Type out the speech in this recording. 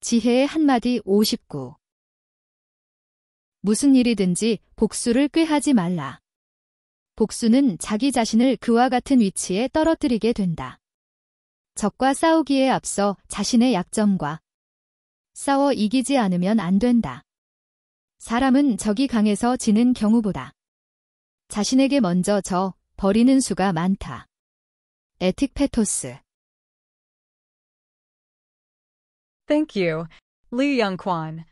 지혜의 한마디 59. 무슨 일이든지 복수를 꾀하지 말라. 복수는 자기 자신을 그와 같은 위치에 떨어뜨리게 된다. 적과 싸우기에 앞서 자신의 약점과 싸워 이기지 않으면 안 된다. 사람은 적이 강해서 지는 경우보다 자신에게 먼저 져 버리는 수가 많다. 에틱페토스 Thank you. Lee Young Kwan.